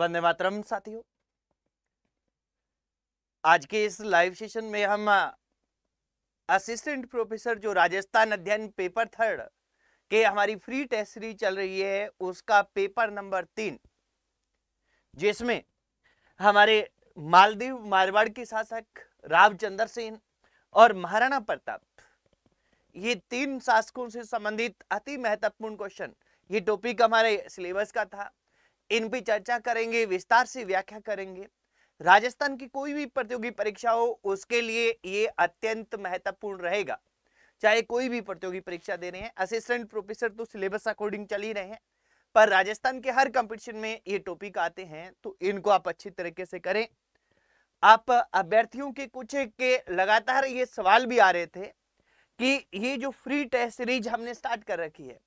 वंदे मातरम साथियों आज के इस लाइव सेशन में हम असिस्टेंट प्रोफेसर जो राजस्थान अध्ययन पेपर थर्ड के हमारी फ्री टेस्ट सीरीज चल रही है उसका पेपर नंबर तीन जिसमें हमारे मालदीव मारवाड़ के शासक रामचंद्र सेन और महाराणा प्रताप ये तीन शासकों से संबंधित अति महत्वपूर्ण क्वेश्चन ये टॉपिक हमारे सिलेबस का था इन भी चर्चा करेंगे विस्तार से व्याख्या करेंगे राजस्थान की कोई भी प्रतियोगी परीक्षा हो उसके लिए ये अत्यंत महत्वपूर्ण रहेगा चाहे कोई भी प्रतियोगी परीक्षा दे रहे हैं असिस्टेंट प्रोफेसर तो सिलेबस अकॉर्डिंग चल ही रहे हैं पर राजस्थान के हर कंपटीशन में ये टॉपिक आते हैं तो इनको आप अच्छी तरीके से करें आप अभ्यर्थियों के कुछ के लगातार ये सवाल भी आ रहे थे कि ये जो फ्री टेस्ट सीरीज हमने स्टार्ट कर रखी है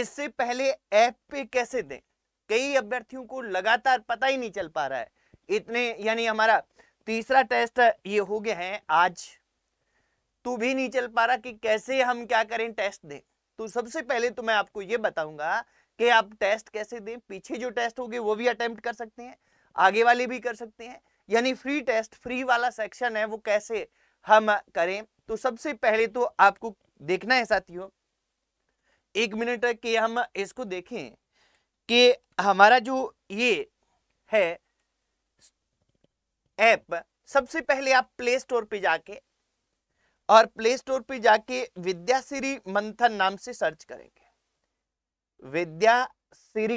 इससे पहले ऐप पे कैसे दें कई अभ्यर्थियों को लगातार पता ही नहीं चल पा रहा है इतने यानी हमारा तीसरा टेस्ट ये हो गया है आज तू तो भी नहीं चल पा रहा कि कैसे हम क्या करें टेस्ट दें तो सबसे पहले तो मैं आपको ये बताऊंगा कि आप टेस्ट कैसे दें पीछे जो टेस्ट होंगे वो भी अटेम्प्ट कर सकते हैं आगे वाले भी कर सकते हैं यानी फ्री टेस्ट फ्री वाला सेक्शन है वो कैसे हम करें तो सबसे पहले तो आपको देखना है साथियों एक मिनट के हम इसको देखें कि हमारा जो ये है ऐप सबसे पहले आप प्ले स्टोर पे जाके और प्ले स्टोर पे जाके विद्याश्री मंथन नाम से सर्च करेंगे विद्याश्री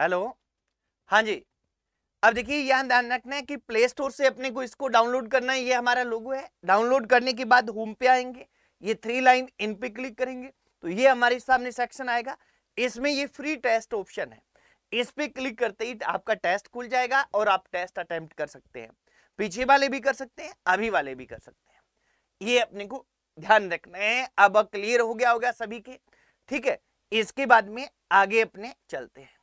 हेलो हाँ जी अब देखिए यह ध्यान रखना है कि प्ले स्टोर से अपने को इसको डाउनलोड करना है ये हमारा लोगो है डाउनलोड करने के बाद होम पे आएंगे ये थ्री लाइन इन पे क्लिक करेंगे तो ये हमारे सामने सेक्शन आएगा इसमें ये फ्री टेस्ट ऑप्शन है इस पे क्लिक करते ही आपका टेस्ट खुल जाएगा और आप टेस्ट अटेम्प्ट कर सकते हैं पीछे वाले भी कर सकते हैं अभी वाले भी कर सकते हैं ये अपने को ध्यान रखना है अब क्लियर हो गया होगा सभी के ठीक है इसके बाद में आगे अपने चलते हैं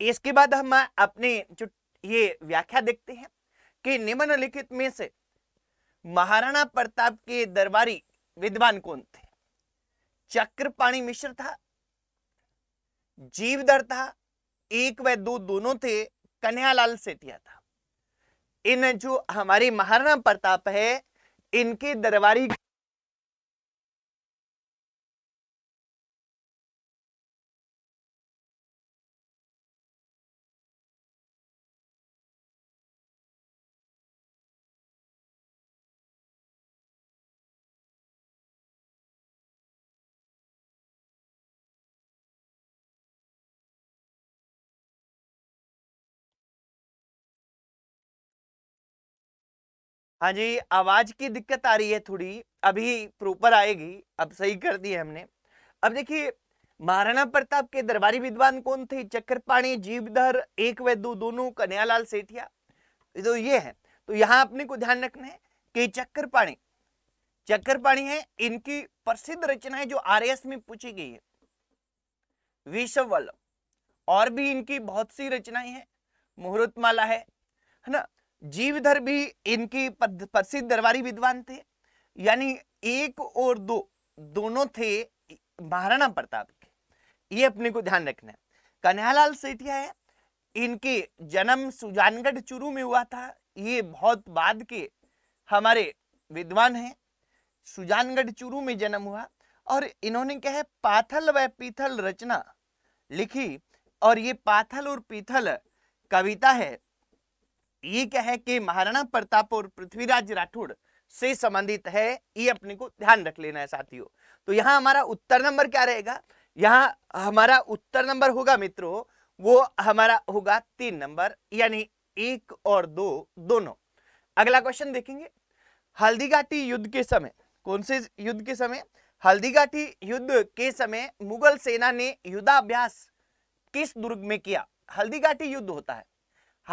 इसके बाद हम अपने जो ये व्याख्या देखते हैं कि निम्नलिखित में से महाराणा प्रताप के दरबारी विद्वान कौन थे चक्रपाणी मिश्र था जीवदर था एक व दो दोनों थे कन्यालाल सेतिया था इन जो हमारे महाराणा प्रताप है इनके दरबारी हाँ जी आवाज़ की दिक्कत आ रही है थोड़ी अभी प्रॉपर आएगी अब सही कर दी हमने अब देखिए महाराणा प्रताप के दरबारी विद्वान कौन थे चक्रपाणी जीवधर एक व दो दोनों कन्यालाल सेठिया तो ये है तो यहाँ अपने को ध्यान रखना है कि चक्रपाणी चक्रपाणी है इनकी प्रसिद्ध रचना है जो आरएस में पूछी गई है विश्व और भी इनकी बहुत सी रचनाएं हैं मुहूर्तमाला है है ना जीवधर भी इनके प्रसिद्ध दरबारी विद्वान थे यानी एक और दो दोनों थे महाराणा प्रताप के ये अपने को ध्यान रखना है कन्हैयालाल सेठिया है इनके जन्म सुजानगढ़ चुरू में हुआ था ये बहुत बाद के हमारे विद्वान हैं सुजानगढ़ चुरू में जन्म हुआ और इन्होंने क्या है पाथल व पीथल रचना लिखी और ये पाथल और पीथल कविता है ये क्या है कि महाराणा प्रताप और पृथ्वीराज राठौड़ से संबंधित है ये अपने को ध्यान रख लेना है साथियों तो यहाँ हमारा उत्तर नंबर क्या रहेगा यहाँ हमारा उत्तर नंबर होगा मित्रों वो हमारा होगा तीन नंबर यानी एक और दो दोनों अगला क्वेश्चन देखेंगे हल्दीघाटी युद्ध के समय कौन से युद्ध के समय हल्दीघाटी युद्ध के समय मुगल सेना ने युद्धाभ्यास किस दुर्ग में किया हल्दीघाटी युद्ध होता है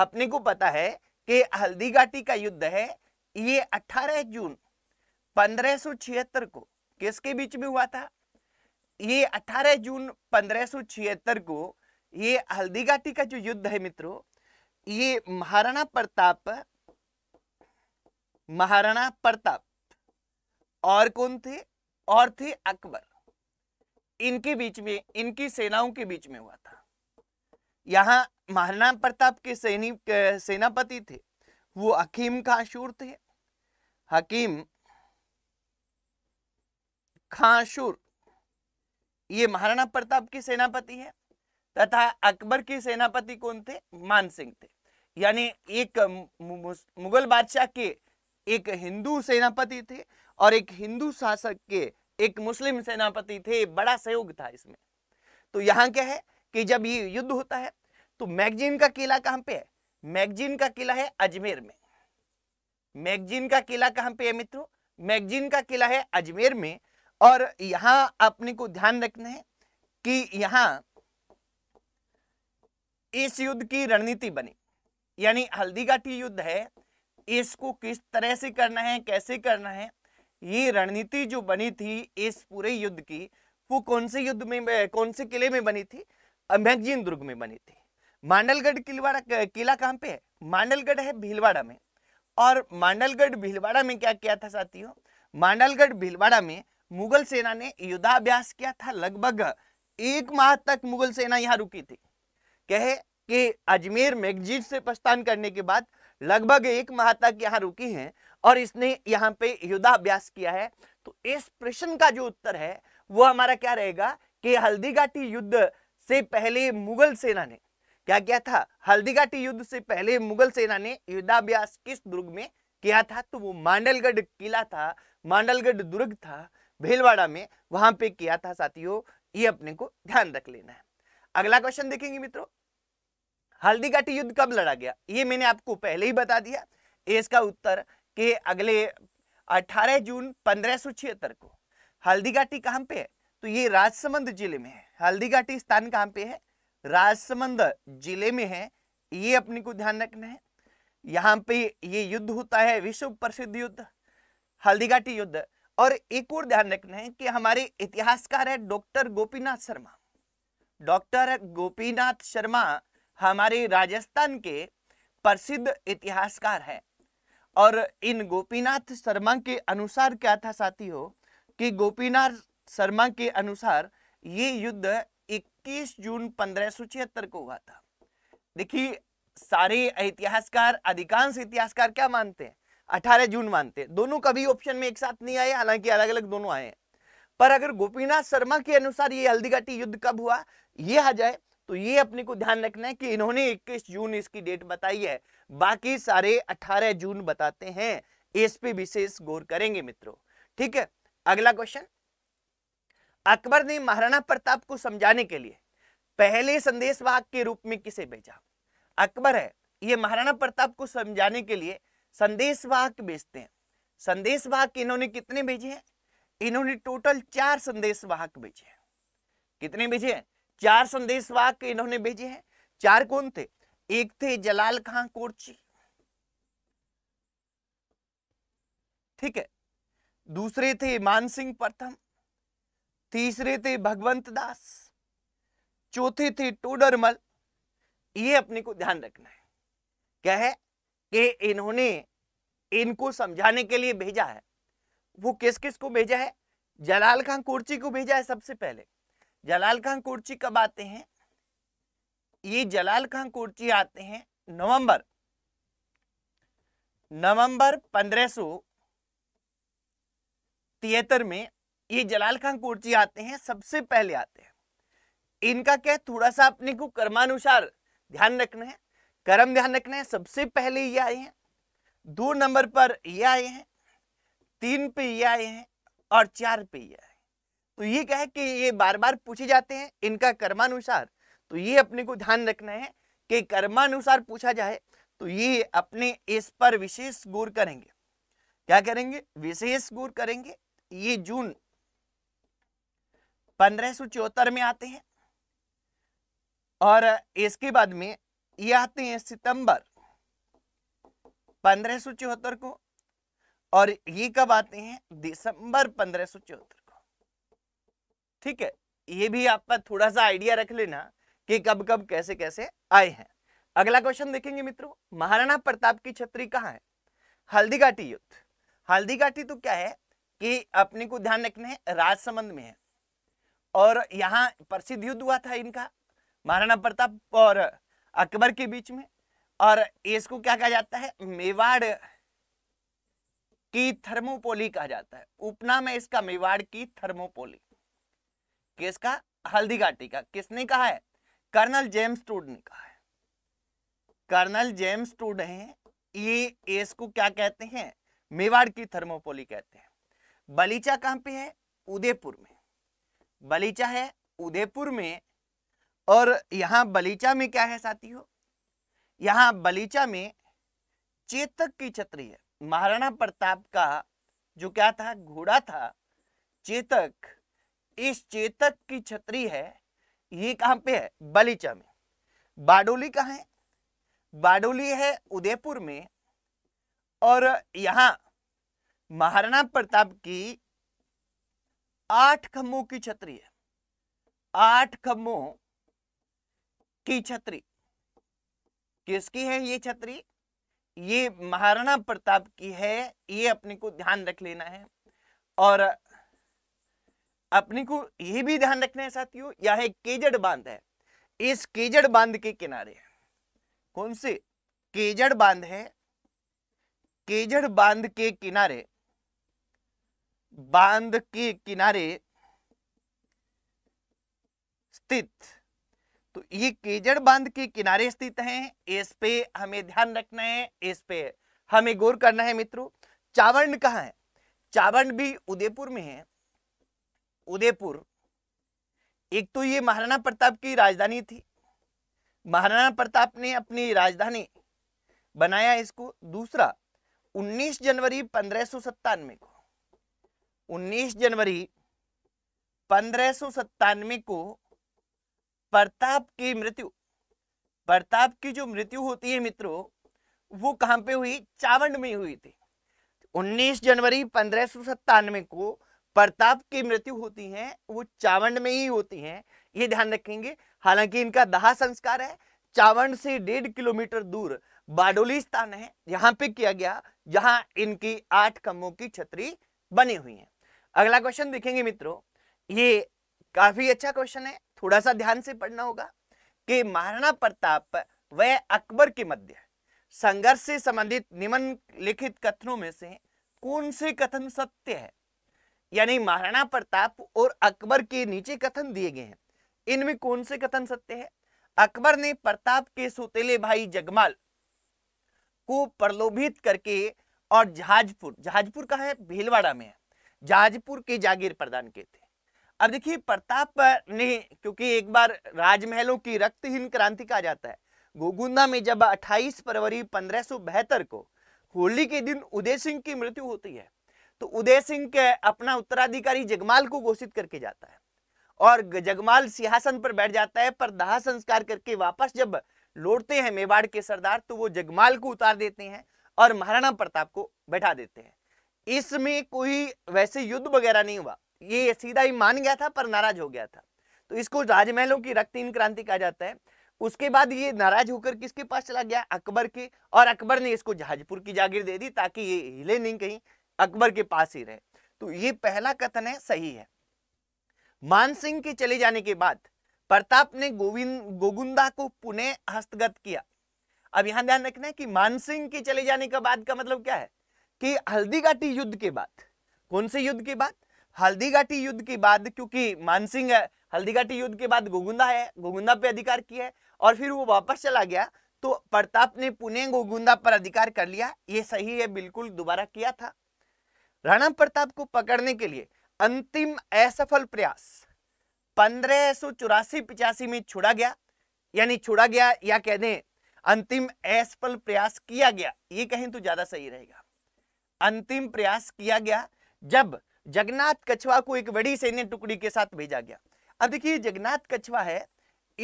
अपने को पता है कि हल्दी घाटी का युद्ध है ये 18 जून 1576 को किसके बीच में हुआ था ये 18 जून 1576 को ये हल्दी घाटी का जो युद्ध है मित्रों ये महाराणा प्रताप महाराणा प्रताप और कौन थे और थे अकबर इनके बीच में इनकी सेनाओं के बीच में हुआ था यहाँ महाराणा प्रताप के सैनिक सेनापति थे वो हकीम खाशूर थे हकीम खाशूर ये महाराणा प्रताप के सेनापति है तथा अकबर के सेनापति कौन थे मान सिंह थे यानी एक मुगल बादशाह के एक हिंदू सेनापति थे और एक हिंदू शासक के एक मुस्लिम सेनापति थे बड़ा सहयोग था इसमें तो यहाँ क्या है कि जब ये युद्ध होता है तो मैगजीन का किला कहां पे है मैगजीन का किला है अजमेर में मैगजीन का किला कहां पे है मित्रों मैगजीन का किला है अजमेर में और यहां अपने को ध्यान रखना है कि यहां इस युद्ध की रणनीति बनी यानी हल्दीघाटी युद्ध है इसको किस तरह से करना है कैसे करना है ये रणनीति जो बनी थी इस पूरे युद्ध की वो कौन से युद्ध में कौन से किले में बनी थी मैगजीन दुर्ग में बनी थी मांडलगढ़ किलवाड़ा किला कहाँ पे है मांडलगढ़ है भीलवाड़ा में और मांडलगढ़ भीलवाड़ा में क्या किया था साथियों मांडलगढ़ भीलवाड़ा में मुगल सेना ने युद्धाभ्यास किया था लगभग एक माह तक मुगल सेना यहाँ रुकी थी कहे कि अजमेर मैगजीन से प्रस्थान करने के बाद लगभग एक माह तक यहाँ रुकी है और इसने यहाँ पे युद्धाभ्यास किया है तो इस प्रश्न का जो उत्तर है वो हमारा क्या रहेगा कि हल्दीघाटी युद्ध से पहले मुगल सेना ने क्या किया था हल्दीघाटी युद्ध से पहले मुगल सेना ने युद्धाभ्यास किस दुर्ग में किया था तो वो मांडलगढ़ किला था मांडलगढ़ दुर्ग था भीलवाड़ा में वहां पे किया था साथियों ये अपने को ध्यान रख लेना है अगला क्वेश्चन देखेंगे मित्रों हल्दीघाटी युद्ध कब लड़ा गया ये मैंने आपको पहले ही बता दिया इसका उत्तर के अगले 18 जून पंद्रह को हल्दीघाटी कहां पे है तो ये राजसमंद जिले में है हल्दीघाटी स्थान कहां पे है राजसमंद जिले में है ये अपने को ध्यान रखना है यहाँ पे ये युद्ध होता है विश्व प्रसिद्ध युद्ध हल्दीघाटी युद्ध और एक और ध्यान रखना है कि हमारे इतिहासकार है डॉक्टर गोपीनाथ शर्मा डॉक्टर गोपीनाथ शर्मा हमारे राजस्थान के प्रसिद्ध इतिहासकार है और इन गोपीनाथ शर्मा के अनुसार क्या था साथी हो कि गोपीनाथ शर्मा के अनुसार ये युद्ध 21 जून पंद्रह को हुआ था देखिए सारे इतिहासकार अधिकांश इतिहासकार क्या मानते हैं 18 जून मानते हैं दोनों कभी ऑप्शन में एक साथ नहीं आए हालांकि अलग अलग दोनों आए पर अगर गोपीनाथ शर्मा के अनुसार ये हल्दीघाटी युद्ध कब हुआ ये आ जाए तो ये अपने को ध्यान रखना है कि इन्होंने 21 जून इसकी डेट बताई है बाकी सारे 18 जून बताते हैं इस पे विशेष गौर करेंगे मित्रों ठीक है अगला क्वेश्चन अकबर ने महाराणा प्रताप को समझाने के लिए पहले संदेशवाहक के रूप में किसे भेजा अकबर है ये महाराणा प्रताप को समझाने के लिए संदेशवाहक भेजते हैं संदेशवाहक इन्होंने कितने भेजे हैं इन्होंने टोटल चार संदेशवाहक भेजे हैं कितने भेजे हैं चार संदेशवाहक इन्होंने भेजे हैं चार कौन थे एक थे जलाल खां कोर्ची ठीक है दूसरे थे मान सिंह प्रथम तीसरे थे भगवंत दास चौथे थे टोडरमल ये अपने को ध्यान रखना है क्या है कि इन्होंने इनको समझाने के लिए भेजा है वो किस किस को भेजा है जलाल खान कुर्ची को भेजा है सबसे पहले जलाल खान कुर्ची कब आते हैं ये जलाल खान कुर्ची आते हैं नवंबर नवंबर पंद्रह में ये जलाल खान कोर्ची आते हैं सबसे पहले आते हैं इनका क्या है थोड़ा सा अपने को कर्मानुसार ध्यान रखना है कर्म ध्यान रखना है सबसे पहले ये आए हैं दो नंबर पर ये आए हैं तीन पे ये आए हैं और चार पे ये आए तो ये क्या है कि ये बार बार पूछे जाते हैं इनका कर्मानुसार तो ये अपने को ध्यान रखना है कि कर्मानुसार पूछा जाए तो ये अपने इस पर विशेष गौर करेंगे क्या करेंगे विशेष गौर करेंगे ये जून पंद्रह में आते हैं और इसके बाद में ये आते हैं सितंबर पंद्रह को और ये कब आते हैं दिसंबर पंद्रह को ठीक है ये भी आपका थोड़ा सा आइडिया रख लेना कि कब कब कैसे कैसे आए हैं अगला क्वेश्चन देखेंगे मित्रों महाराणा प्रताप की छत्री कहाँ है हल्दीघाटी युद्ध हल्दीघाटी तो क्या है कि अपने को ध्यान रखना है राजसमंद में है और यहाँ प्रसिद्ध युद्ध हुआ था इनका महाराणा प्रताप और अकबर के बीच में और इसको क्या कहा जाता है मेवाड़ की थर्मोपोली कहा जाता है उपनाम है इसका मेवाड़ की थर्मोपोली किसका हल्दी घाटी का किसने कहा है कर्नल जेम्स टूड ने कहा है कर्नल जेम्स टूड है ये इसको क्या कहते हैं मेवाड़ की थर्मोपोली कहते हैं बलीचा कहां पे है उदयपुर में बलीचा है उदयपुर में और यहाँ बलीचा में क्या है साथियों यहाँ बलीचा में चेतक की छतरी है महाराणा प्रताप का जो क्या था घोड़ा था चेतक इस चेतक की छतरी है ये कहाँ पे है बलीचा में बाडोली कहाँ है बाडोली है उदयपुर में और यहाँ महाराणा प्रताप की आठ खम्भों की छतरी है आठ खम्भों की छतरी किसकी है ये छतरी ये महाराणा प्रताप की है ये अपने को ध्यान रख लेना है और अपने को ये भी ध्यान रखना है साथियों यह है केजड़ बांध है इस केजड़ बांध के किनारे कौन से केजड़ बांध है केजड़ बांध के किनारे बांध के किनारे स्थित तो ये केजड़ बांध के किनारे स्थित है इस पे हमें ध्यान रखना है इस पे हमें गौर करना है मित्रों चावंड कहा है चावंड भी उदयपुर में है उदयपुर एक तो ये महाराणा प्रताप की राजधानी थी महाराणा प्रताप ने अपनी राजधानी बनाया इसको दूसरा 19 जनवरी पंद्रह को 19 जनवरी पंद्रह को प्रताप की मृत्यु प्रताप की जो मृत्यु होती है मित्रों वो कहाँ पे हुई चावंड में हुई थी 19 जनवरी पंद्रह को प्रताप की मृत्यु होती है वो चावंड में ही होती है ये ध्यान रखेंगे हालांकि इनका दाह संस्कार है चावंड से डेढ़ किलोमीटर दूर बाडोली स्थान है यहां पे किया गया जहां इनकी आठ कमों की छतरी बनी हुई है अगला क्वेश्चन देखेंगे मित्रों ये काफी अच्छा क्वेश्चन है थोड़ा सा ध्यान से पढ़ना होगा कि महाराणा प्रताप व अकबर के मध्य संघर्ष से संबंधित निम्नलिखित कथनों में से कौन से कथन सत्य है यानी महाराणा प्रताप और अकबर के नीचे कथन दिए गए हैं इनमें कौन से कथन सत्य है अकबर ने प्रताप के सोतेले भाई जगमाल को प्रलोभित करके और जहाजपुर जहाजपुर कहा है भीलवाड़ा में है जाजपुर के जागीर प्रदान किए थे अब देखिए प्रताप ने क्योंकि एक बार राजमहलों की रक्तहीन क्रांति कहा जाता है गोगुंदा में जब 28 फरवरी पंद्रह को होली के दिन उदय सिंह की मृत्यु होती है तो उदय सिंह के अपना उत्तराधिकारी जगमाल को घोषित करके जाता है और जगमाल सिंहासन पर बैठ जाता है पर दाह संस्कार करके वापस जब लौटते हैं मेवाड़ के सरदार तो वो जगमाल को उतार देते हैं और महाराणा प्रताप को बैठा देते हैं इसमें कोई वैसे युद्ध वगैरह नहीं हुआ ये सीधा ही मान गया था पर नाराज हो गया था तो इसको राजमहलों की इन क्रांति कहा जाता है उसके बाद ये नाराज होकर किसके पास चला गया अकबर के और अकबर ने इसको जहाजपुर की जागीर दे दी ताकि ये हिले नहीं कहीं अकबर के पास ही रहे तो ये पहला कथन है सही है मानसिंह के चले जाने के बाद प्रताप ने गोविंद गोगुंदा को पुणे हस्तगत किया अब यहां ध्यान रखना है कि मानसिंह के चले जाने के बाद का मतलब क्या है कि हल्दीघाटी युद्ध के बाद कौन से युद्ध के बाद हल्दीघाटी युद्ध के बाद क्योंकि मानसिंह हल्दीघाटी युद्ध के बाद गोगुंदा है गोगुंदा पे अधिकार किया है और फिर वो वापस चला गया तो प्रताप ने पुणे गोगुंदा पर अधिकार कर लिया ये सही है बिल्कुल दोबारा किया था राणा प्रताप को पकड़ने के लिए अंतिम असफल प्रयास पंद्रह सो चौरासी पिचासी में छोड़ा गया यानी छोड़ा गया या कह दें अंतिम असफल प्रयास किया गया ये कहें तो ज्यादा सही रहेगा अंतिम प्रयास किया गया जब जगन्नाथ कछवा को एक बड़ी सैन्य टुकड़ी के साथ भेजा गया अब देखिए जगन्नाथ कछवा है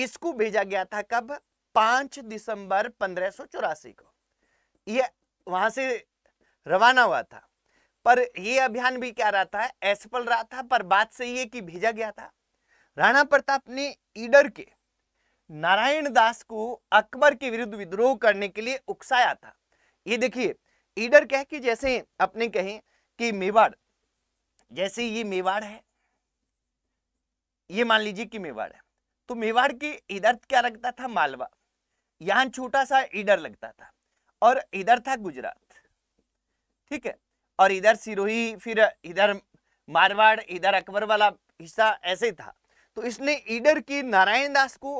इसको भेजा गया था कब पांच दिसंबर पंद्रह को यह वहां से रवाना हुआ था पर यह अभियान भी क्या रहा था असफल रहा था पर बात सही है कि भेजा गया था राणा प्रताप ने ईडर के नारायण दास को अकबर के विरुद्ध विद्रोह करने के लिए उकसाया था ये देखिए ईडर कह के जैसे अपने कहें कि मेवाड़ जैसे ये मेवाड़ है ये मान लीजिए कि मेवाड़ है तो मेवाड़ के इधर क्या लगता था मालवा यहां छोटा सा ईडर लगता था और इधर था गुजरात ठीक है और इधर सिरोही फिर इधर मारवाड़ इधर अकबर वाला हिस्सा ऐसे था तो इसने ईडर की नारायण दास को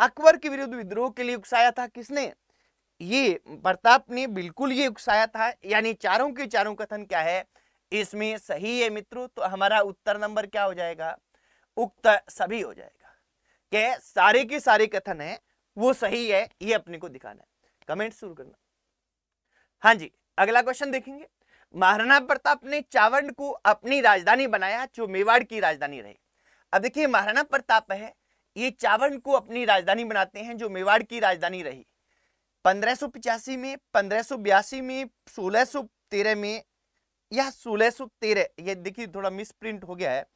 अकबर के विरुद्ध विद्रोह के लिए उकसाया था किसने ये प्रताप ने बिल्कुल ये उकसाया था यानी चारों के चारों कथन क्या है इसमें सही है मित्रों तो हमारा उत्तर नंबर क्या हो जाएगा उक्त सभी हो जाएगा के सारे के सारे कथन है वो सही है ये अपने को दिखाना है कमेंट शुरू करना हाँ जी अगला क्वेश्चन देखेंगे महाराणा प्रताप ने चावंड को अपनी राजधानी बनाया जो मेवाड़ की राजधानी रही अब देखिए महाराणा प्रताप है ये चावंड को अपनी राजधानी बनाते हैं जो मेवाड़ की राजधानी रही पंद्रह में पंद्रह में सोलह में या सोलह सौ तेरह ये देखिए थोड़ा मिस प्रिंट हो गया है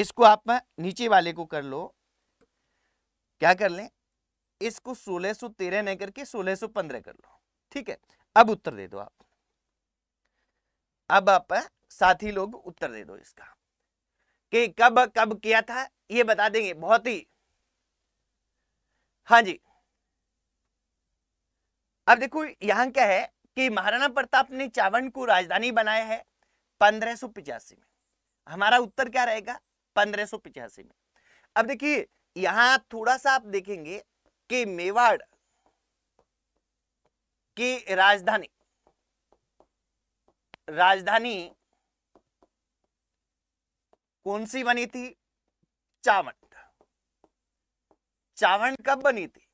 इसको आप नीचे वाले को कर लो क्या कर लें इसको सोलह सौ तेरह नहीं करके सोलह सौ पंद्रह कर लो ठीक है अब उत्तर दे दो आप अब आप साथी लोग उत्तर दे दो इसका कि कब कब किया था ये बता देंगे बहुत ही हाँ जी अब देखो यहाँ क्या है कि महाराणा प्रताप ने चावन को राजधानी बनाया है पंद्रह में हमारा उत्तर क्या रहेगा पंद्रह में अब देखिए यहां थोड़ा सा आप देखेंगे कि मेवाड़ की राजधानी राजधानी कौन सी बनी थी चावन चावन कब बनी थी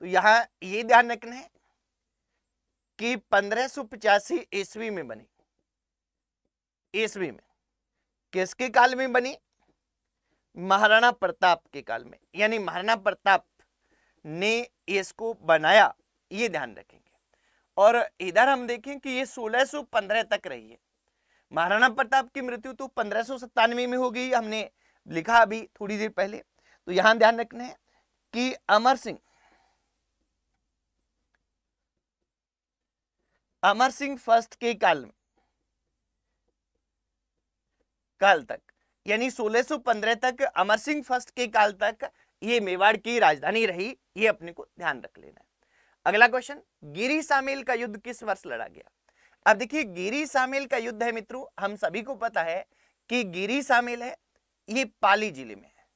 तो यहां ये ध्यान रखना है कि 1585 ईस्वी में बनी ईस्वी में किसके काल में बनी महाराणा प्रताप के काल में यानी महाराणा प्रताप ने इसको बनाया ये ध्यान रखेंगे और इधर हम देखें कि ये 1615 तक रही है महाराणा प्रताप की मृत्यु तो पंद्रह में हो गई हमने लिखा अभी थोड़ी देर पहले तो यहां ध्यान रखना है कि अमर सिंह अमर सिंह फर्स्ट के काल में काल तक यानी 1615 तक अमर सिंह फर्स्ट के काल तक ये मेवाड़ की राजधानी रही ये अपने को ध्यान रख लेना है अगला क्वेश्चन गिरी सामेल का युद्ध किस वर्ष लड़ा गया अब देखिए गिरी सामेल का युद्ध है मित्रों हम सभी को पता है कि गिरी सामेल है ये पाली जिले में है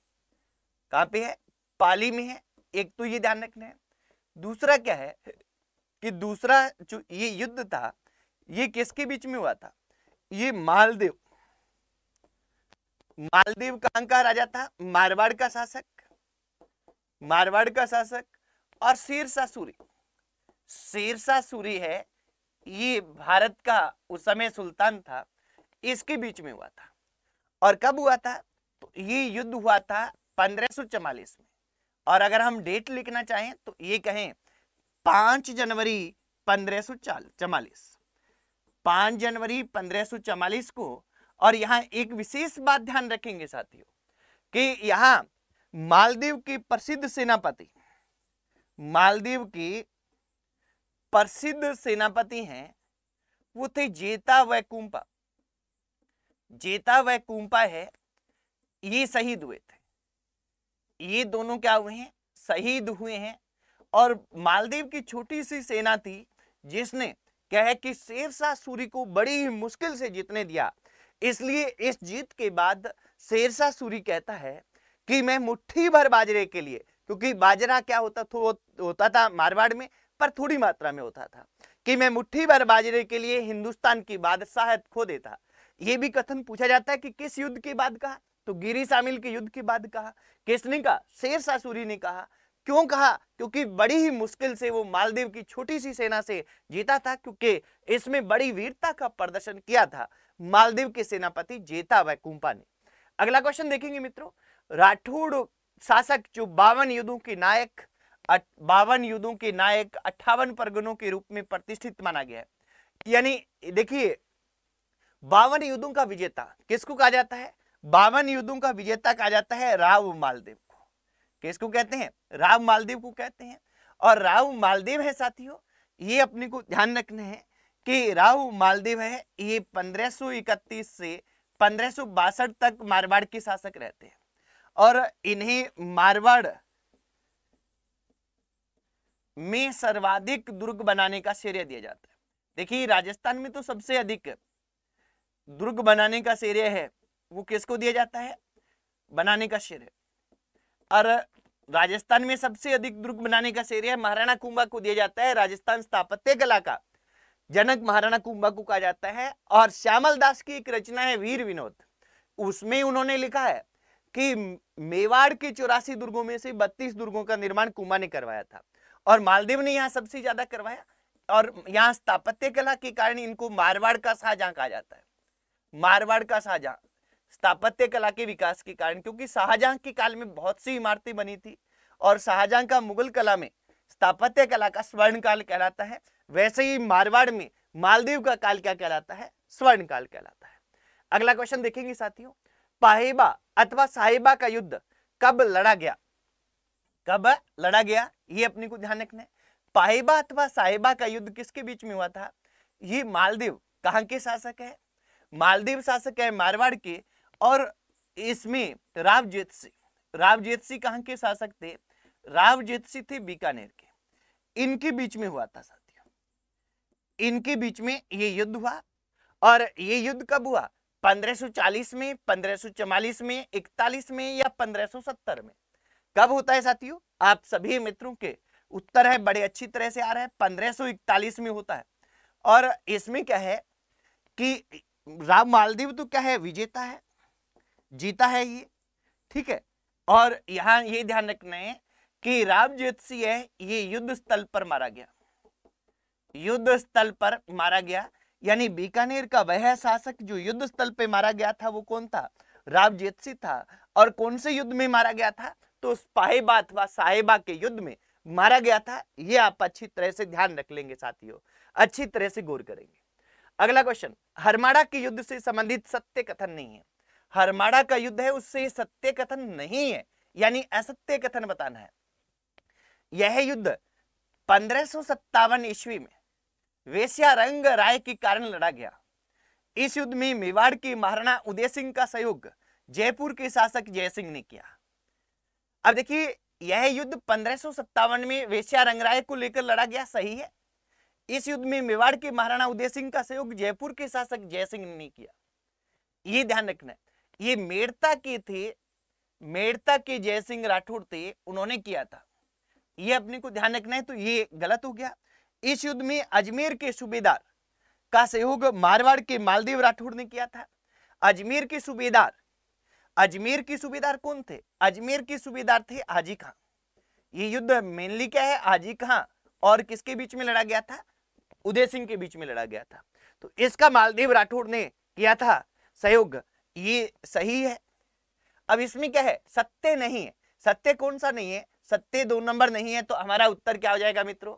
कहां पे है पाली में है एक तो ये ध्यान रखना है दूसरा क्या है कि दूसरा जो ये युद्ध था ये किसके बीच में हुआ था ये मालदेव मालदेव कहां का राजा था मारवाड़ का शासक मारवाड़ का शासक और शेरशाह सूरी शेरशाह सूरी है ये भारत का उस समय सुल्तान था इसके बीच में हुआ था और कब हुआ था तो ये युद्ध हुआ था पंद्रह में और अगर हम डेट लिखना चाहें तो ये कहें पांच जनवरी पंद्रह सौ चवालीस पांच जनवरी पंद्रह सो चवालीस को और यहां एक विशेष बात ध्यान रखेंगे साथियों कि यहां मालदीव के प्रसिद्ध सेनापति मालदीव के प्रसिद्ध सेनापति हैं वो थे जेता कुंपा जेता कुंपा है ये शहीद हुए थे ये दोनों क्या हुए हैं शहीद हुए हैं और मालदीव की छोटी सी सेना थी जिसने कह कि शेरशाह सूरी को बड़ी ही मुश्किल से जीतने दिया इसलिए इस जीत के बाद शेरशाह सूरी कहता है कि मैं मुट्ठी भर बाजरे के लिए क्योंकि बाजरा क्या होता था होता था मारवाड़ में पर थोड़ी मात्रा में होता था कि मैं मुट्ठी भर बाजरे के लिए हिंदुस्तान की बादशाह खो देता ये भी कथन पूछा जाता है कि किस युद्ध के बाद कहा तो गिरी शामिल के युद्ध के बाद कहा किसने कहा शेर सूरी ने कहा क्यों कहा क्योंकि बड़ी ही मुश्किल से वो मालदीव की छोटी सी सेना से जीता था क्योंकि इसमें बड़ी वीरता का प्रदर्शन किया था मालदीव के सेनापति जेता वैकुंपा ने अगला क्वेश्चन देखेंगे मित्रों राठौड़ शासक जो बावन युद्धों के नायक बावन युद्धों के नायक अट्ठावन परगनों के रूप में प्रतिष्ठित माना गया है यानी देखिए बावन युद्धों का विजेता किसको कहा जाता है बावन युद्धों का विजेता कहा जाता है राव मालदेव किसको कहते हैं राव मालदीव को कहते हैं और राव मालदीव है साथियों ये अपने को ध्यान रखना है कि राव मालदीव है ये 1531 से पंद्रह तक मारवाड़ के शासक रहते हैं और इन्हें मारवाड़ में सर्वाधिक दुर्ग बनाने का श्रेय दिया जाता है देखिए राजस्थान में तो सबसे अधिक दुर्ग बनाने का श्रेय है वो किसको दिया जाता है बनाने का श्रेय और राजस्थान में सबसे अधिक दुर्ग बनाने का श्रेय महाराणा कुंभा को दिया जाता है राजस्थान स्थापत्य कला का जनक महाराणा कुंभा को कहा जाता है और श्यामल दास की एक रचना है वीर विनोद उसमें उन्होंने लिखा है कि मेवाड़ के चौरासी दुर्गों में से बत्तीस दुर्गों का निर्माण कुंभा ने करवाया था और मालदीव ने यहाँ सबसे ज्यादा करवाया और यहाँ स्थापत्य कला के कारण इनको मारवाड़ का शाहजहां कहा जाता है मारवाड़ का शाहजहां स्थापत्य कला के विकास के कारण क्योंकि शाहजहां के काल में बहुत सी इमारतें बनी थी और शाहजहां का मुगल कला में स्थापत्य कला का स्वर्ण काल कहलाता है वैसे ही मारवाड़ में मालदीव का काल क्या कहलाता है स्वर्ण काल कहलाता है अगला क्वेश्चन देखेंगे साथियों पाहेबा अथवा साहिबा का युद्ध कब लड़ा गया कब लड़ा गया ये अपने को ध्यान रखना है पाहेबा अथवा साहिबा का युद्ध किसके बीच में हुआ था ये मालदीव कहाँ के शासक है मालदीव शासक है मारवाड़ के और इसमें रावजेत सिंह रावजेत सिंह कहां के शासक थे रावजेत सिंह थे बीकानेर के इनके बीच में हुआ था साथियों इनके बीच में ये युद्ध हुआ और ये युद्ध कब हुआ 1540 में 1544 में 41 में या 1570 में कब होता है साथियों आप सभी मित्रों के उत्तर है बड़े अच्छी तरह से आ रहा है 1541 में होता है और इसमें क्या है कि राम मालदीव तो क्या है विजेता है जीता है ये ठीक है और यहाँ ये ध्यान रखना है कि राम ज्योतिषी है ये युद्ध स्थल पर मारा गया युद्ध स्थल पर मारा गया यानी बीकानेर का वह शासक जो युद्ध स्थल पे मारा गया था वो कौन था राम जेतसी था और कौन से युद्ध में मारा गया था तो साहेबा अथवा साहेबा के युद्ध में मारा गया था ये आप अच्छी तरह से ध्यान रख लेंगे साथियों अच्छी तरह से गौर करेंगे अगला क्वेश्चन हरमाड़ा के युद्ध से संबंधित सत्य कथन नहीं है हरमाड़ा का युद्ध है उससे ये सत्य कथन नहीं है यानी असत्य कथन बताना है यह युद्ध पंद्रह ईस्वी में वेश्यारंग राय के कारण लड़ा गया इस युद्ध में मेवाड़ के महाराणा उदय सिंह का सहयोग जयपुर के शासक जय सिंह ने किया अब देखिए यह युद्ध पंद्रह में वेश्यारंग राय को लेकर लड़ा गया सही है इस युद्ध में मेवाड़ के महाराणा उदय सिंह का सहयोग जयपुर के शासक जय सिंह ने किया ये ध्यान रखना है ये मेड़ता के थे मेड़ता के जय सिंह राठौड़ थे उन्होंने किया था ये अपने को ध्यान रखना है तो ये गलत हो गया इस युद्ध में अजमेर के सूबेदार का सहयोग मारवाड़ के मालदेव राठौड़ ने किया था अजमेर के सूबेदार अजमेर के सूबेदार कौन थे अजमेर के सूबेदार थे हाजी खां ये युद्ध मेनली क्या है हाजी खां और किसके बीच में लड़ा गया था उदय सिंह के बीच में लड़ा गया था तो इसका मालदेव राठौड़ ने किया था सहयोग ये सही है अब इसमें क्या है सत्य नहीं है सत्य कौन सा नहीं है सत्य दो नंबर नहीं है तो हमारा उत्तर क्या हो जाएगा मित्रों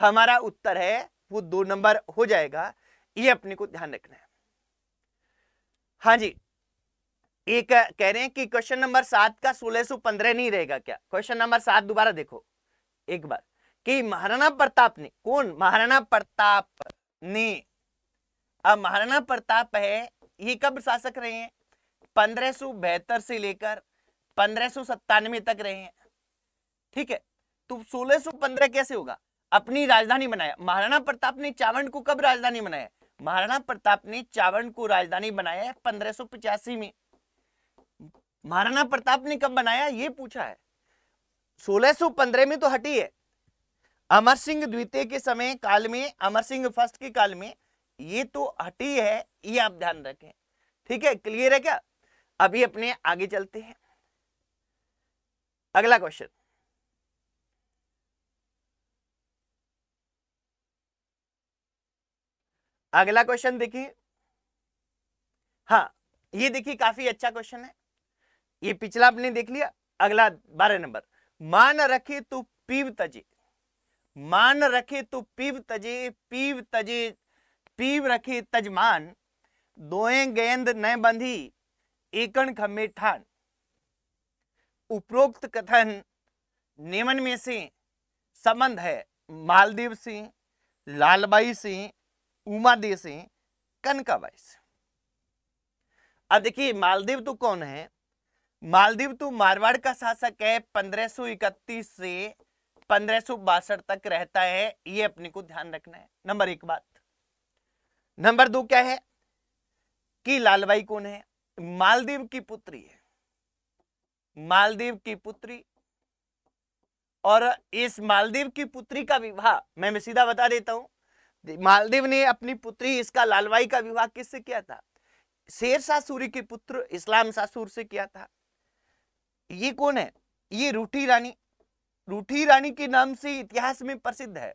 हमारा उत्तर है वो दो नंबर हो जाएगा ये अपने को ध्यान रखना है हाँ जी एक कह रहे हैं कि क्वेश्चन नंबर सात का सोलह सो पंद्रह नहीं रहेगा क्या क्वेश्चन नंबर सात दोबारा देखो एक बार कि महाराणा प्रताप ने कौन महाराणा प्रताप ने अब महाराणा प्रताप है ये कब शासक रहे हैं पंद्रह से लेकर पंद्रह तक रहे हैं ठीक है तो 1615 कैसे होगा अपनी राजधानी बनाया महाराणा प्रताप ने चावंड को कब राजधानी बनाया महाराणा प्रताप ने चावंड को राजधानी बनाया पंद्रह में महाराणा प्रताप ने कब बनाया ये पूछा है 1615 में तो हटी है अमर सिंह द्वितीय के समय काल में अमर सिंह फर्स्ट के काल में ये तो हटी है ये आप ध्यान रखें ठीक है क्लियर है क्या अभी अपने आगे चलते हैं अगला क्वेश्चन अगला क्वेश्चन देखिए हाँ ये देखिए काफी अच्छा क्वेश्चन है ये पिछला आपने देख लिया अगला बारह नंबर मान रखे तो पीव तजे मान रखे तो पीव तजे पीव तजे पीव रखे तजमान दोए गेंद न बंधी एकण खम्भे ठान उपरोक्त कथन नेमन में से संबंध है मालदेव से लालबाई से उमादे से कनकाबाई से अब देखिए मालदेव तो कौन है मालदीव तो मारवाड़ का शासक है 1531 से पंद्रह तक रहता है ये अपने को ध्यान रखना है नंबर एक बात नंबर दो क्या है कि लालबाई कौन है मालदीव की पुत्री है मालदीव की पुत्री और इस मालदीव की पुत्री का विवाह मैं मैं सीधा बता देता हूं मालदीव ने अपनी पुत्री इसका लालवाई का विवाह किससे किया था शेर सासूरी के पुत्र इस्लाम सासुर से किया था ये कौन है ये रूठी रानी रूठी रानी के नाम से इतिहास में प्रसिद्ध है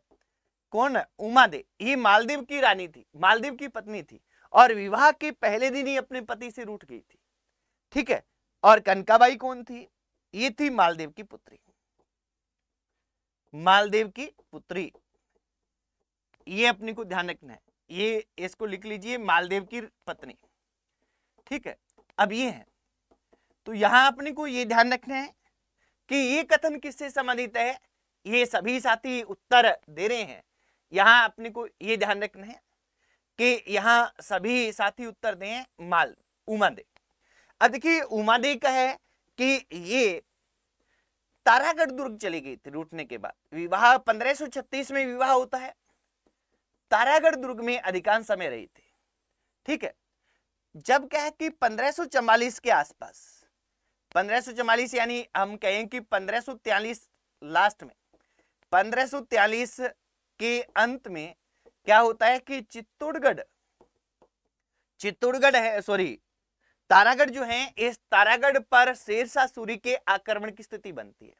कौन है उमा दे ये मालदीव की रानी थी मालदीव की पत्नी थी और विवाह के पहले दिन ही अपने पति से रूठ गई थी ठीक है और कनकाबाई कौन थी ये थी मालदेव की पुत्री मालदेव की पुत्री ये अपने को ध्यान रखना है ये इसको लिख लीजिए मालदेव की पत्नी ठीक है अब ये है तो यहां अपने को ये ध्यान रखना है कि ये कथन किससे संबंधित है ये सभी साथी उत्तर दे रहे हैं यहां अपने को ये ध्यान रखना है कि यहाँ सभी साथी उत्तर दें माल उमा दे अब देखिए उमा दे का कि ये तारागढ़ दुर्ग चली गई थी लूटने के बाद विवाह 1536 में विवाह होता है तारागढ़ दुर्ग में अधिकांश समय रही थी ठीक है जब कह कि 1544 के आसपास 1544 यानी हम कहें कि पंद्रह लास्ट में पंद्रह के अंत में क्या होता है कि चित्तौड़गढ़ चित्तौड़गढ़ है सॉरी तारागढ़ जो है इस तारागढ़ पर शेरशाह सूरी के आक्रमण की स्थिति बनती है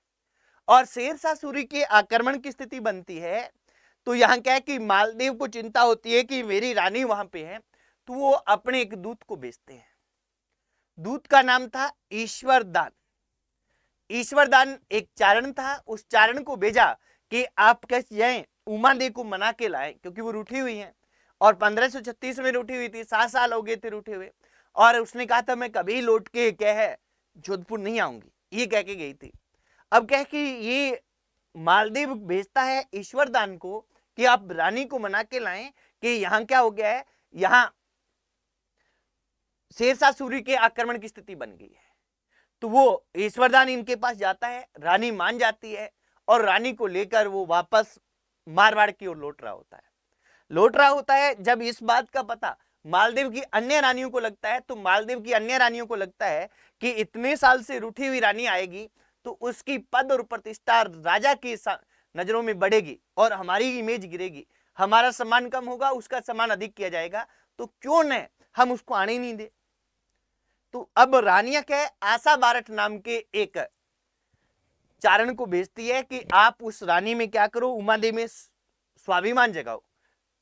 और शेरशाह सूरी के आक्रमण की स्थिति बनती है तो यहां क्या है कि मालदेव को चिंता होती है कि मेरी रानी वहां पे है तो वो अपने एक दूत को भेजते हैं दूत का नाम था ईश्वरदान ईश्वरदान एक चारण था उस चारण को भेजा कि आप कैसे जाए उमा दी को मना के लाए क्योंकि वो रूठी हुई है और 1536 में रूठी हुई थी सात साल हो गए थे रूठे हुए और उसने कहा था मैं कभी लौट के कह जोधपुर नहीं आऊंगी ये कह के गई थी अब कह कि ये मालदीव भेजता है ईश्वर दान को कि आप रानी को मना के लाए कि यहाँ क्या हो गया है यहाँ शेरशाह सूरी के आक्रमण की स्थिति बन गई है तो वो ईश्वरदान इनके पास जाता है रानी मान जाती है और रानी को लेकर वो वापस मारवाड़ की ओर लौट रहा होता है लौट रहा होता है जब इस बात का पता मालदीव की अन्य रानियों को लगता है तो मालदीव की अन्य रानियों को लगता है कि इतने साल से रूठी हुई रानी आएगी तो उसकी पद और प्रतिष्ठा राजा की नजरों में बढ़ेगी और हमारी इमेज गिरेगी हमारा सम्मान कम होगा उसका सम्मान अधिक किया जाएगा तो क्यों न हम उसको आने नहीं दे तो अब रानिया क्या है आशा बारट नाम के एक चारण को भेजती है कि आप उस रानी में क्या करो उमा देवी में स्वाभिमान जगाओ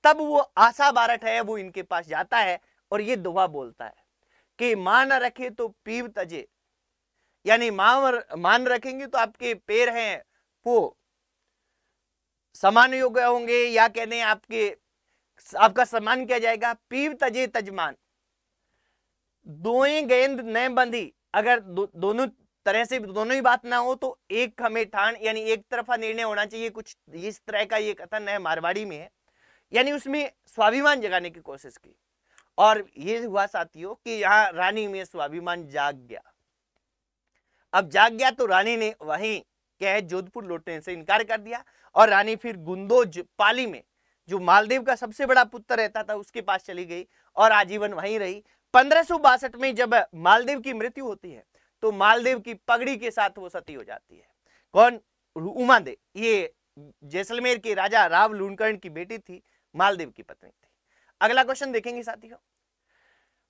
तब वो आशा बारट है वो इनके पास जाता है और ये दुआ बोलता है कि मान रखे तो पीव तजे यानी मान मान रखेंगे तो आपके पैर हैं वो समान योग्य होंगे या कह दें आपके आपका सम्मान किया जाएगा पीव तजे तजमान दोए गेंद न बंधी अगर दो, दोनों तरह से दोनों ही बात ना हो तो एक हमें ठान यानी एक तरफा निर्णय होना चाहिए कुछ इस तरह का ये कथन है मारवाड़ी में यानी उसमें स्वाभिमान जगाने की कोशिश की और ये हुआ साथियों कि यहाँ रानी में स्वाभिमान जाग गया अब जाग गया तो रानी ने वहीं क्या है जोधपुर लौटने से इनकार कर दिया और रानी फिर गुंदोज पाली में जो मालदेव का सबसे बड़ा पुत्र रहता था उसके पास चली गई और आजीवन वहीं रही पंद्रह में जब मालदेव की मृत्यु होती है तो मालदेव की पगड़ी के साथ वो सती हो जाती है कौन उमा दे ये जैसलमेर के राजा राव लूनकर्ण की बेटी थी मालदेव की पत्नी थी अगला क्वेश्चन देखेंगे साथियों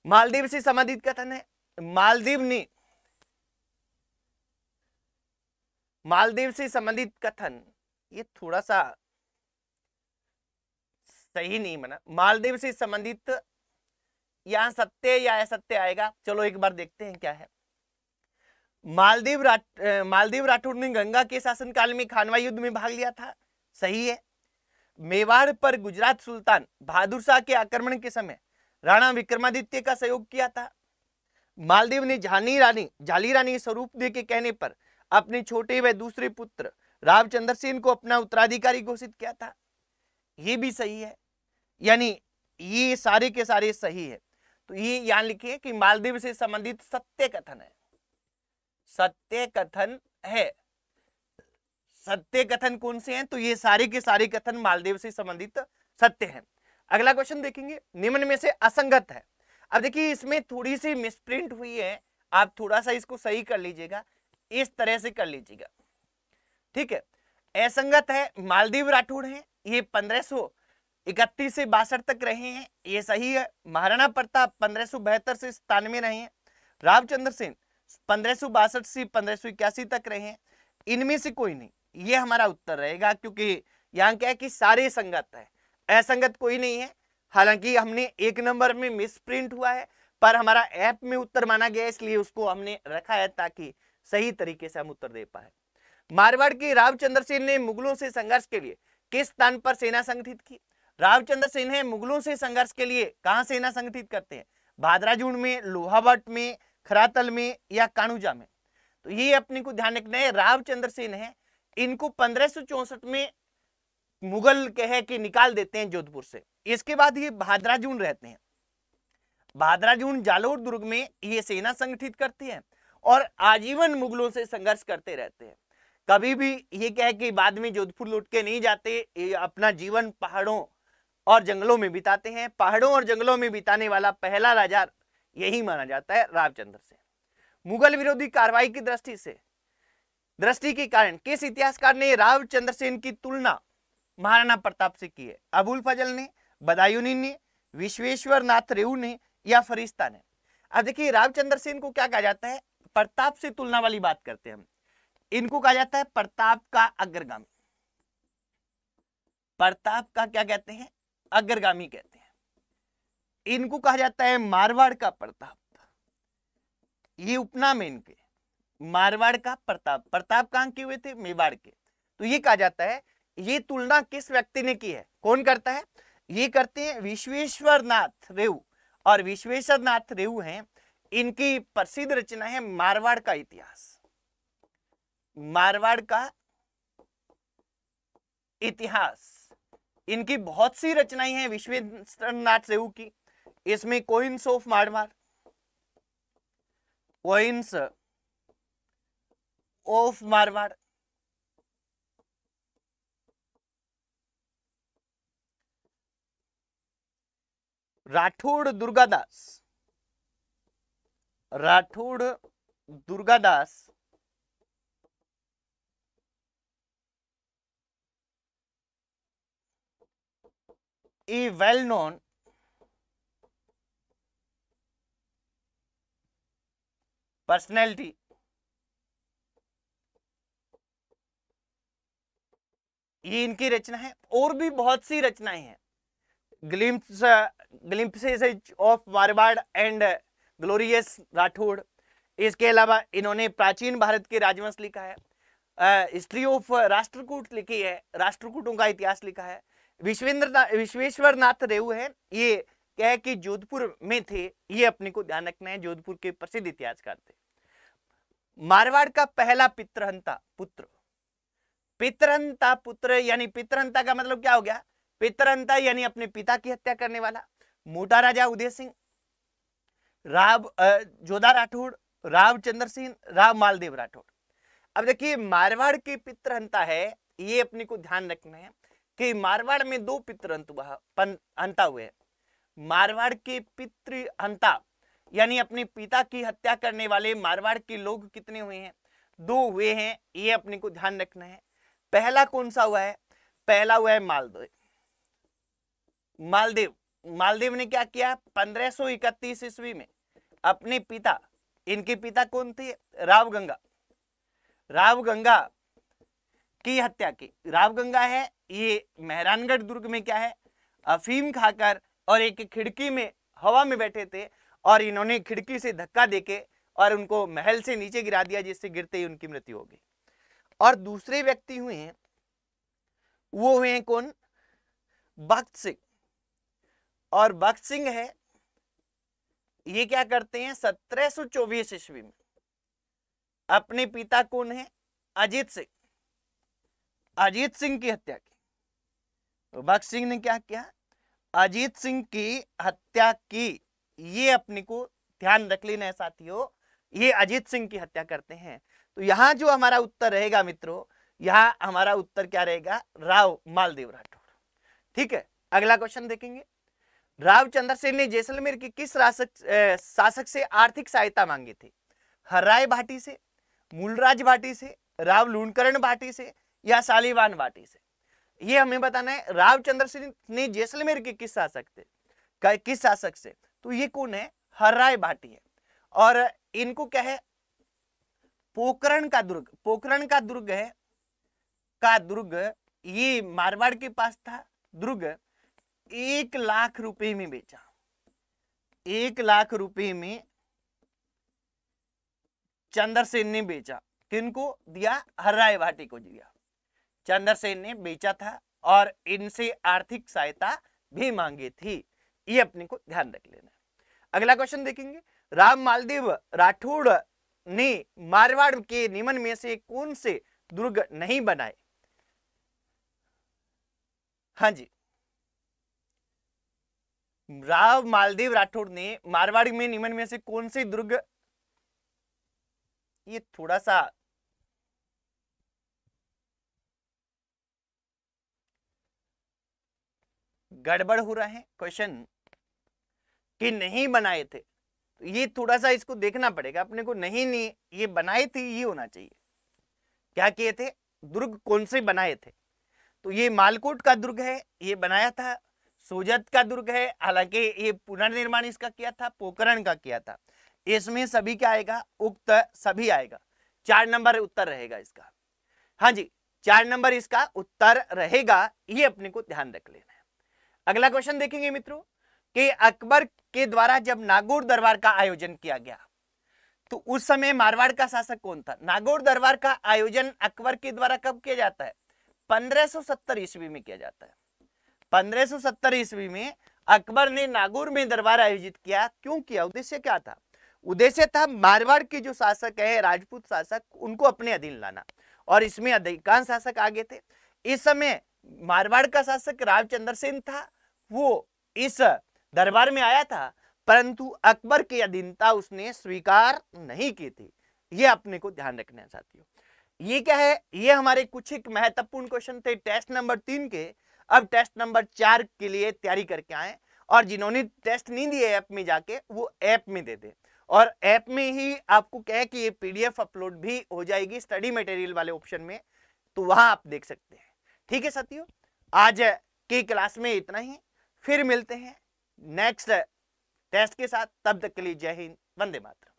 मालदीव से संबंधित कथन है मालदीव ने मालदीव से संबंधित कथन ये थोड़ा सा सही नहीं बना मालदीव से संबंधित यहां सत्य या असत्य आएगा चलो एक बार देखते हैं क्या है मालदीव राठ मालदीव राठौर ने गंगा के शासनकाल में खानवा युद्ध में भाग लिया था सही है मेवाड़ पर गुजरात सुल्तान बहादुर शाह के आक्रमण के समय राणा विक्रमादित्य का सहयोग किया था मालदीव ने जानी रानी झाली रानी स्वरूप दे के कहने पर अपने छोटे व दूसरे पुत्र रामचंद्र सेन को अपना उत्तराधिकारी घोषित किया था ये भी सही है यानी ये सारे के सारे सही है तो ये यहां लिखिए कि मालदीव से संबंधित सत्य कथन है सत्य कथन है सत्य कथन कौन से हैं तो ये सारे के सारे कथन मालदेव से संबंधित सत्य हैं अगला क्वेश्चन देखेंगे निम्न में से असंगत है अब देखिए इसमें थोड़ी सी मिसप्रिंट हुई है आप थोड़ा सा इसको सही कर लीजिएगा इस तरह से कर लीजिएगा ठीक है असंगत है मालदीव राठौड़ हैं ये पंद्रह इकतीस से बासठ तक रहे हैं ये सही है महाराणा प्रताप पंद्रह बहत्तर से सतानवे रहे हैं रामचंद्र सिंह पंद्रह सौ बासठ से पंद्रह तक रहे इनमें से कोई नहीं ये हमारा उत्तर रहेगा क्योंकि यहाँ क्या है कि सारे संगत है असंगत कोई नहीं है हालांकि हमने एक नंबर में मिस प्रिंट हुआ है पर हमारा ऐप में उत्तर माना गया इसलिए उसको हमने रखा है ताकि सही तरीके से हम उत्तर दे पाए मारवाड़ के रावचंद्र सिंह ने मुगलों से संघर्ष के लिए किस स्थान पर सेना संगठित की रावचंद्र सिन्हा मुगलों से संघर्ष के लिए कहा सेना संगठित करते हैं भादराजून में लोहावट में खरातल में या कानूजा में तो ये अपने को ध्यान रखना है रामचंद्र सेन है इनको पंद्रह में मुगल कह के निकाल देते हैं जोधपुर से इसके बाद ये भादराजून रहते हैं भादराजून जालोर दुर्ग में ये सेना संगठित करते हैं और आजीवन मुगलों से संघर्ष करते रहते हैं कभी भी ये कह के बाद में जोधपुर लौट के नहीं जाते ये अपना जीवन पहाड़ों और जंगलों में बिताते हैं पहाड़ों और जंगलों में बिताने वाला पहला राजा यही माना जाता है रामचंद्र से मुगल विरोधी कार्रवाई की दृष्टि से दृष्टि के कारण किस इतिहासकार ने रामचंद्र सेन की तुलना महाराणा प्रताप से की है अबुल फजल ने बदायूनी ने विश्वेश्वर नाथ रेऊ ने या फरिश्ता ने अब देखिए रामचंद्र सेन को क्या कहा जाता है प्रताप से तुलना वाली बात करते हैं हम इनको कहा जाता है प्रताप का अग्रगामी प्रताप का क्या कहते हैं अग्रगामी कहते हैं इनको कहा जाता है मारवाड़ का प्रताप ये उपनाम है इनके मारवाड़ का प्रताप प्रताप कहां के हुए थे मेवाड़ के तो ये कहा जाता है ये तुलना किस व्यक्ति ने की है कौन करता है ये करते हैं विश्वेश्वर नाथ और विश्वेश्वर नाथ रेऊ हैं इनकी प्रसिद्ध रचना है मारवाड़ का इतिहास मारवाड़ का इतिहास इनकी बहुत सी रचनाएं हैं विश्वेश्वर नाथ की इसमें coins of Marwar coins of Marwar Rathore Durgadas Rathore Durgadas a well known personality ये इनकी रचना है और भी बहुत सी रचनाएं हैं glimpse glimpses of Marwar and glorious Rathore इसके अलावा इन्होंने प्राचीन भारत के राजवंश लिखा है हिस्ट्री ऑफ राष्ट्रकूट लिखी है राष्ट्रकूटों का इतिहास लिखा है विश्वेंद्र विश्वेश्वर नाथ रेहू है ये क्या है कि जोधपुर में थे ये अपने को ध्यान रखना है जोधपुर के प्रसिद्ध इतिहासकार थे मारवाड़ का पहला पितरहंता पुत्र पितरहंता पुत्र यानी पितरहंता का मतलब क्या हो गया पितरहंता यानी अपने पिता की हत्या करने वाला मोटा राजा उदय सिंह राव जोधा राठौड़ राव चंद्र सिंह राव मालदेव राठौड़ अब देखिए मारवाड़ के पितरहंता है ये अपने को ध्यान रखना है कि मारवाड़ में दो पितरहंत हंता हुए हैं मारवाड़ के हंता यानी अपने पिता की हत्या करने वाले मारवाड़ के लोग कितने हुए हैं दो हुए हैं ये अपने को ध्यान रखना है पहला कौन सा हुआ है पहला हुआ है मालदेव मालदेव मालदेव ने क्या किया 1531 ईस्वी में अपने पिता इनके पिता कौन थे राव गंगा राव गंगा की हत्या की राव गंगा है ये मेहरानगढ़ दुर्ग में क्या है अफीम खाकर और एक खिड़की में हवा में बैठे थे और इन्होंने खिड़की से धक्का देके और उनको महल से नीचे गिरा दिया जिससे गिरते ही उनकी मृत्यु हो गई और दूसरे व्यक्ति हुए हैं वो हुए हैं कौन भक्त सिंह और भक्त सिंह है ये क्या करते हैं सत्रह चौबीस ईस्वी में अपने पिता कौन है अजीत सिंह अजीत सिंह की हत्या की तो भक्त सिंह ने क्या किया अजीत सिंह की हत्या की ये अपने को ध्यान रख लेना है साथियों ये अजीत सिंह की हत्या करते हैं तो यहाँ जो हमारा उत्तर रहेगा मित्रों यहाँ हमारा उत्तर क्या रहेगा राव मालदेव राठौर ठीक है अगला क्वेश्चन देखेंगे राव चंद्रसेन ने जैसलमेर के किस शासक शासक से आर्थिक सहायता मांगी थी हर्राय भाटी से मूलराज भाटी से राव लूणकरण भाटी से या सालिवान भाटी से ये हमें बताना है रामचंद्र सिंह ने जैसलमेर के किस शासक थे किस शासक से तो ये कौन है हर्राय भाटी है और इनको क्या है पोखरण का दुर्ग पोखरण का दुर्ग है का दुर्ग ये मारवाड़ के पास था दुर्ग एक लाख रुपए में बेचा एक लाख रुपए में चंद्रसेन ने बेचा किनको दिया हर्राय भाटी को दिया चंद्रसेन ने बेचा था और इनसे आर्थिक सहायता भी मांगी थी ये अपने को ध्यान रख लेना अगला क्वेश्चन देखेंगे राम मालदीव राठौड़ ने मारवाड़ के निमन में से कौन से दुर्ग नहीं बनाए हाँ जी राव मालदेव राठौड़ ने मारवाड़ में निमन में से कौन से दुर्ग ये थोड़ा सा गड़बड़ हो रहा है क्वेश्चन कि नहीं बनाए थे तो ये थोड़ा सा इसको देखना पड़ेगा अपने को नहीं नहीं ये बनाए थे ये होना चाहिए क्या किए थे दुर्ग कौन से बनाए थे तो ये मालकोट का दुर्ग है ये बनाया था सोजत का दुर्ग है हालांकि ये पुनर्निर्माण इसका किया था पोकरण का किया था इसमें सभी क्या आएगा उक्त सभी आएगा चार नंबर उत्तर रहेगा इसका हाँ जी चार नंबर इसका उत्तर रहेगा ये अपने को ध्यान रख लेना अगला क्वेश्चन देखेंगे मित्रों कि अकबर के द्वारा जब नागौर दरबार का आयोजन किया गया तो उस समय मारवाड़ का शासक कौन था नागौर दरबार का आयोजन अकबर के द्वारा कब किया जाता है 1570 ईस्वी में किया जाता है 1570 ईस्वी में अकबर ने नागौर में दरबार आयोजित किया क्यों किया उद्देश्य क्या था उद्देश्य था मारवाड़ के जो शासक है राजपूत शासक उनको अपने अधीन लाना और इसमें अधिकांश शासक आगे थे इस समय मारवाड़ का शासक रावचंद्र सेन था वो इस दरबार में आया था परंतु अकबर की अधीनता उसने स्वीकार नहीं की थी ये अपने को ध्यान रखना चाहती हो ये क्या है ये हमारे कुछ एक महत्वपूर्ण क्वेश्चन थे टेस्ट नंबर तीन के अब टेस्ट नंबर चार के लिए तैयारी करके आए और जिन्होंने टेस्ट नहीं दिए ऐप में जाके वो ऐप में दे दें और ऐप में ही आपको क्या है कि ये पीडीएफ अपलोड भी हो जाएगी स्टडी मटेरियल वाले ऑप्शन में तो वहां आप देख सकते हैं ठीक है साथियों आज की क्लास में इतना ही फिर मिलते हैं नेक्स्ट टेस्ट के साथ तब तक के लिए जय हिंद वंदे मातरम